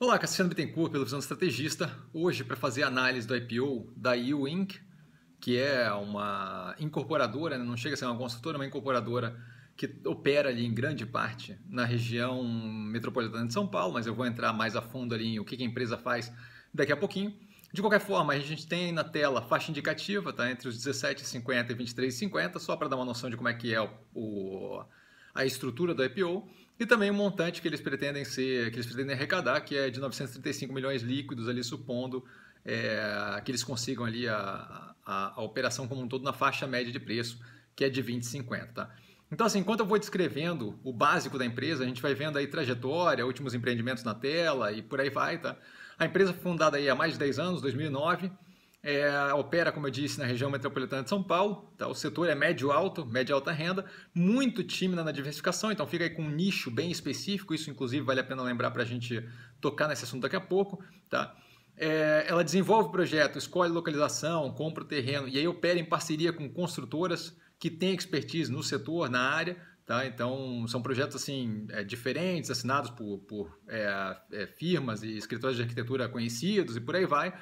Olá, Cassiano Bittencourt, pelo Visão Estrategista. Hoje, para fazer a análise do IPO da EU Inc., que é uma incorporadora, né, não chega a ser uma consultora, uma incorporadora que opera ali em grande parte na região metropolitana de São Paulo, mas eu vou entrar mais a fundo ali em o que a empresa faz daqui a pouquinho. De qualquer forma, a gente tem aí na tela faixa indicativa, tá? Entre os 17,50 e 23,50, só para dar uma noção de como é que é o, a estrutura do IPO e também o um montante que eles pretendem ser, que eles pretendem arrecadar, que é de 935 milhões líquidos ali, supondo é, que eles consigam ali a, a, a, operação como um todo na faixa média de preço, que é de 20,50, tá? Então, assim, enquanto eu vou descrevendo o básico da empresa, a gente vai vendo aí trajetória, últimos empreendimentos na tela e por aí vai, tá? A empresa foi fundada aí há mais de 10 anos, 2009, é, opera, como eu disse, na região metropolitana de São Paulo. Tá? O setor é médio-alto, média alta renda, muito tímida na diversificação, então fica aí com um nicho bem específico. Isso, inclusive, vale a pena lembrar para a gente tocar nesse assunto daqui a pouco. Tá? É, ela desenvolve o projeto, escolhe localização, compra o terreno e aí opera em parceria com construtoras que têm expertise no setor, na área. Tá? Então, são projetos assim é, diferentes, assinados por, por é, é, firmas e escritórios de arquitetura conhecidos e por aí vai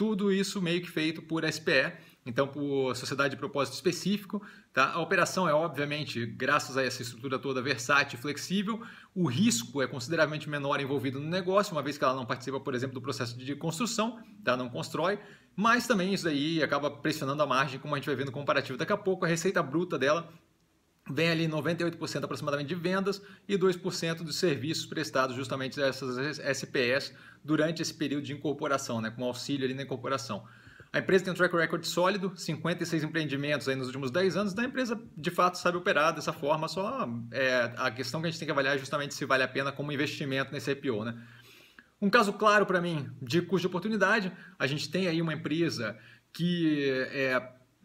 tudo isso meio que feito por SPE, então por Sociedade de Propósito Específico. Tá? A operação é, obviamente, graças a essa estrutura toda versátil e flexível, o risco é consideravelmente menor envolvido no negócio, uma vez que ela não participa, por exemplo, do processo de construção, tá? não constrói, mas também isso aí acaba pressionando a margem, como a gente vai ver no comparativo daqui a pouco, a receita bruta dela vem ali 98% aproximadamente de vendas e 2% dos serviços prestados justamente a essas SPS durante esse período de incorporação, né, com auxílio ali na incorporação. A empresa tem um track record sólido, 56 empreendimentos aí nos últimos 10 anos, então a empresa de fato sabe operar dessa forma, só é, a questão que a gente tem que avaliar é justamente se vale a pena como investimento nesse IPO, né? Um caso claro para mim de custo de oportunidade, a gente tem aí uma empresa que é,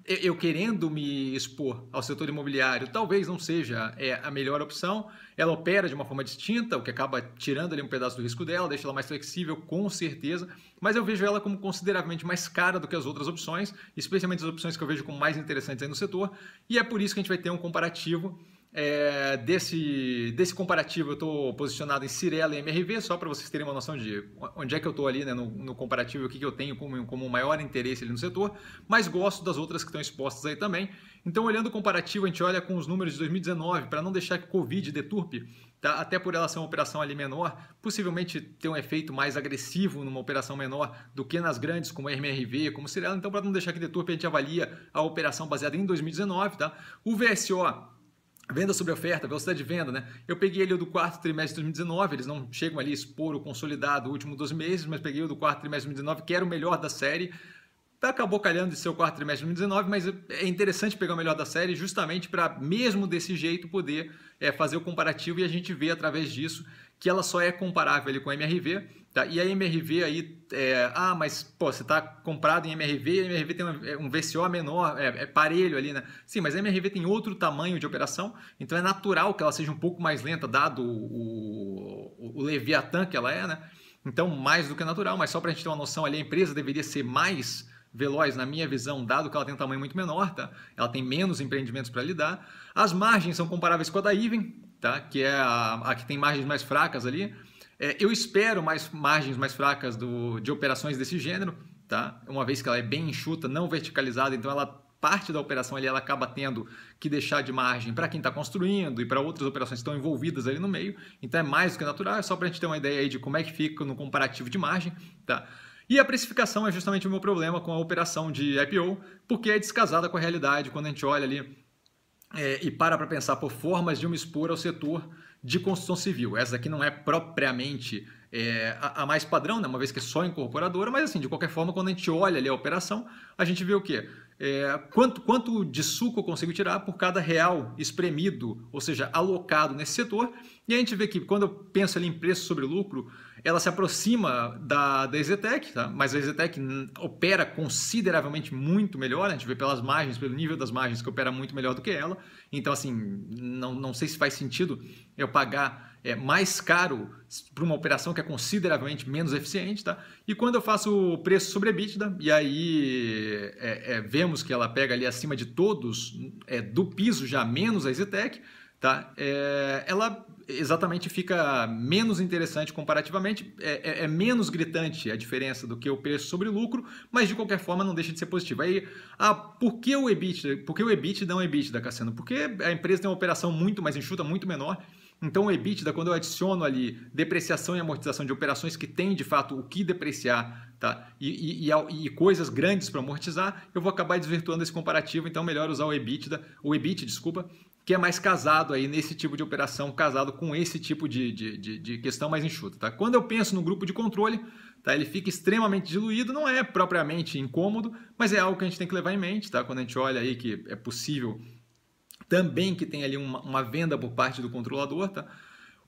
eu querendo me expor ao setor imobiliário, talvez não seja é, a melhor opção. Ela opera de uma forma distinta, o que acaba tirando ali um pedaço do risco dela, deixa ela mais flexível, com certeza. Mas eu vejo ela como consideravelmente mais cara do que as outras opções, especialmente as opções que eu vejo como mais interessantes aí no setor. E é por isso que a gente vai ter um comparativo é, desse, desse comparativo, eu estou posicionado em Cirela e MRV, só para vocês terem uma noção de onde é que eu estou ali né, no, no, comparativo, o que, que eu tenho como, como maior interesse ali no setor, mas gosto das outras que estão expostas aí também. Então, olhando o comparativo, a gente olha com os números de 2019, para não deixar que Covid deturpe, tá? até por ela ser uma operação ali menor, possivelmente ter um efeito mais agressivo numa operação menor do que nas grandes, como MRV, como Cirela. Então, para não deixar que deturpe, a gente avalia a operação baseada em 2019. Tá? O VSO Venda sobre oferta, velocidade de venda, né? Eu peguei ele do quarto trimestre de 2019, eles não chegam ali a expor o consolidado o último 12 meses, mas peguei o do quarto trimestre de 2019, que era o melhor da série. Tá, acabou calhando de ser o quarto trimestre de 2019, mas é interessante pegar o melhor da série justamente para, mesmo desse jeito, poder é, fazer o comparativo e a gente vê através disso que ela só é comparável ali com MRV, tá? e a MRV aí, é, ah, mas pô, você está comprado em MRV, a MRV tem um, um VCO menor, é, é, parelho ali, né? Sim, mas a MRV tem outro tamanho de operação, então é natural que ela seja um pouco mais lenta, dado o, o, o Leviatã que ela é, né? Então, mais do que natural, mas só para a gente ter uma noção ali, a empresa deveria ser mais veloz, na minha visão, dado que ela tem um tamanho muito menor, tá? ela tem menos empreendimentos para lidar. As margens são comparáveis com a da Iven, tá? que é a, a que tem margens mais fracas ali. É, eu espero mais margens mais fracas do, de operações desse gênero, tá? uma vez que ela é bem enxuta, não verticalizada, então ela parte da operação ali ela acaba tendo que deixar de margem para quem está construindo e para outras operações que estão envolvidas ali no meio. Então é mais do que natural, é só para a gente ter uma ideia aí de como é que fica no comparativo de margem. Tá? E a precificação é justamente o meu problema com a operação de IPO, porque é descasada com a realidade quando a gente olha ali é, e para para pensar por formas de uma expor ao setor de construção civil. Essa aqui não é propriamente é, a, a, mais padrão, né? uma vez que é só incorporadora, mas assim, de qualquer forma, quando a gente olha ali a operação, a gente vê o quê? É, quanto, quanto de suco eu consigo tirar por cada real espremido, ou seja, alocado nesse setor. E a gente vê que quando eu penso ali em preço sobre lucro, ela se aproxima da, da EZTEC, tá? mas a EZTEC opera consideravelmente muito melhor, né? a gente vê pelas margens, pelo nível das margens, que opera muito melhor do que ela. Então, assim, não, não sei se faz sentido eu pagar é, mais caro para uma operação que é consideravelmente menos eficiente. Tá? E quando eu faço o preço sobre EBITDA, e aí é, é, vemos que ela pega ali acima de todos é, do piso já menos a EZTEC, Tá? É, ela exatamente fica menos interessante comparativamente, é, é, é, menos gritante a diferença do que o preço sobre lucro, mas de qualquer forma não deixa de ser positivo. Aí, ah, por que o EBIT? Por que o EBIT não é EBITDA, Cassino Porque a empresa tem uma operação muito mais enxuta, muito menor. Então o EBITDA, quando eu adiciono ali depreciação e amortização de operações que tem de fato o que depreciar tá? e, e, e, e coisas grandes para amortizar, eu vou acabar desvirtuando esse comparativo, então melhor usar o EBITDA, o EBIT, desculpa, que é mais casado aí nesse tipo de operação, casado com esse tipo de, de, de, de questão mais enxuta. Tá? Quando eu penso no grupo de controle, tá? ele fica extremamente diluído, não é propriamente incômodo, mas é algo que a gente tem que levar em mente, tá? quando a gente olha aí que é possível também que tenha ali uma, uma venda por parte do controlador. Tá?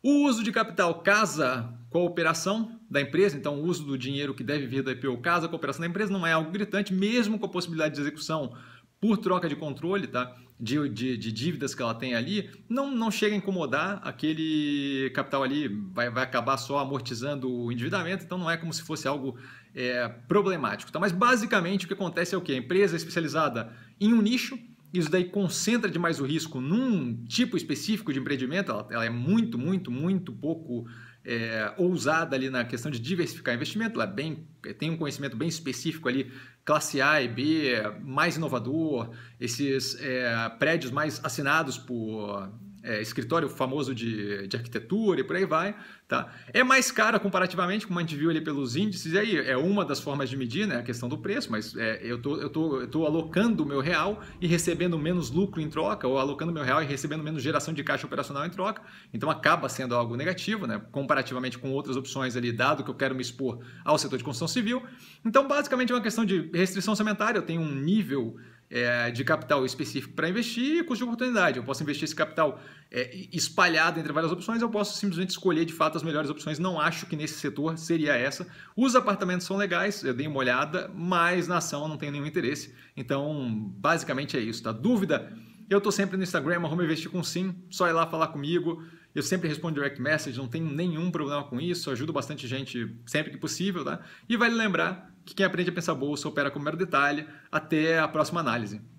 O uso de capital casa com a operação da empresa, então o uso do dinheiro que deve vir da IPO casa com a operação da empresa não é algo gritante, mesmo com a possibilidade de execução por troca de controle, tá? De, de, de, dívidas que ela tem ali, não, não chega a incomodar, aquele capital ali vai, vai acabar só amortizando o endividamento, então não é como se fosse algo é, problemático. Tá? Mas basicamente o que acontece é o que? A empresa é especializada em um nicho, isso daí concentra demais o risco num tipo específico de empreendimento, ela, ela é muito, muito, muito pouco é, ousada ali na questão de diversificar investimento, ela é bem, é, tem um conhecimento bem específico ali, classe A e B, é, mais inovador, esses é, prédios mais assinados por é, escritório famoso de, de arquitetura e por aí vai. Tá? É mais cara comparativamente, como a gente viu ali pelos índices, e aí é uma das formas de medir né, a questão do preço, mas é, eu tô, estou tô, tô alocando o meu real e recebendo menos lucro em troca, ou alocando meu real e recebendo menos geração de caixa operacional em troca, então acaba sendo algo negativo, né, comparativamente com outras opções ali, dado que eu quero me expor ao setor de construção civil. Então, basicamente, é uma questão de restrição orçamentária, eu tenho um nível é, de capital específico para investir e custo de oportunidade. Eu posso investir esse capital é, espalhado entre várias opções, eu posso simplesmente escolher de fato as melhores opções. Não acho que nesse setor seria essa. Os apartamentos são legais, eu dei uma olhada, mas na ação eu não tenho nenhum interesse. Então, basicamente é isso. Tá? Dúvida? Eu estou sempre no Instagram, arroba investir com sim, só ir lá falar comigo. Eu sempre respondo direct message, não tenho nenhum problema com isso, ajudo bastante gente sempre que possível, tá? E vale lembrar que quem aprende a pensar bolsa opera com mero detalhe. Até a próxima análise.